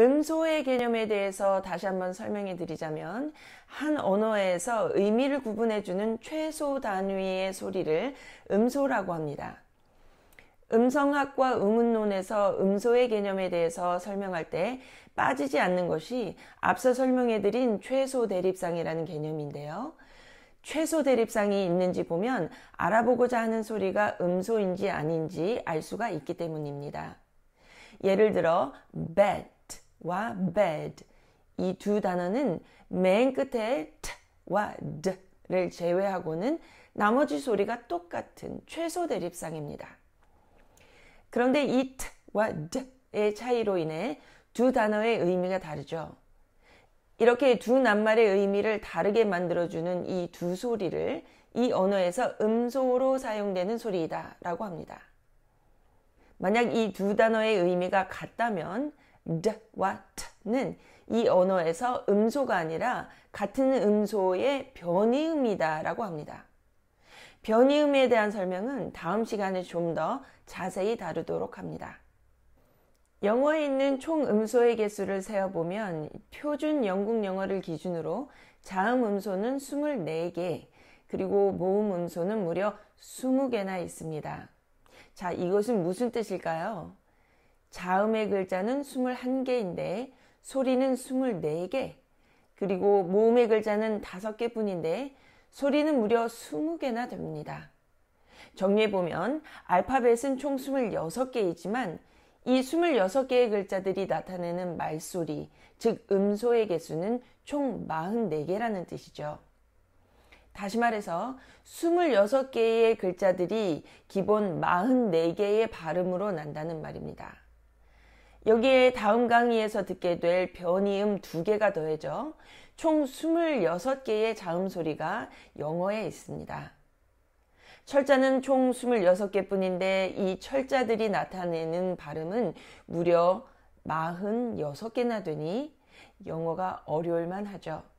음소의 개념에 대해서 다시 한번 설명해 드리자면 한 언어에서 의미를 구분해 주는 최소 단위의 소리를 음소라고 합니다. 음성학과 음운론에서 음소의 개념에 대해서 설명할 때 빠지지 않는 것이 앞서 설명해 드린 최소 대립상이라는 개념인데요. 최소 대립상이 있는지 보면 알아보고자 하는 소리가 음소인지 아닌지 알 수가 있기 때문입니다. 예를 들어 bad 와 bed 이 두 단어는 맨 끝에 t와 d를 제외하고는 나머지 소리가 똑같은 최소 대립상입니다. 그런데 이 t와 d의 차이로 인해 두 단어의 의미가 다르죠. 이렇게 두 낱말의 의미를 다르게 만들어주는 이 두 소리를 이 언어에서 음소로 사용되는 소리이다 라고 합니다. 만약 이 두 단어의 의미가 같다면 d a t는 이 언어에서 음소가 아니라 같은 음소의 변이음이다라고 합니다. 변이음에 대한 설명은 다음 시간에 좀 더 자세히 다루도록 합니다. 영어에 있는 총 음소의 개수를 세어보면 표준 영국 영어를 기준으로 자음 음소는 24개, 그리고 모음 음소는 무려 20개나 있습니다. 자, 이것은 무슨 뜻일까요? 자음의 글자는 21개인데 소리는 24개, 그리고 모음의 글자는 5개 뿐인데 소리는 무려 20개나 됩니다. 정리해보면 알파벳은 총 26개이지만 이 26개의 글자들이 나타내는 말소리, 즉 음소의 개수는 총 44개라는 뜻이죠. 다시 말해서 26개의 글자들이 기본 44개의 발음으로 난다는 말입니다. 여기에 다음 강의에서 듣게 될 변이음 두개가 더해져 총 26개의 자음 소리가 영어에 있습니다. 철자는 총 26개 뿐인데 이 철자들이 나타내는 발음은 무려 46개나 되니 영어가 어려울만 하죠.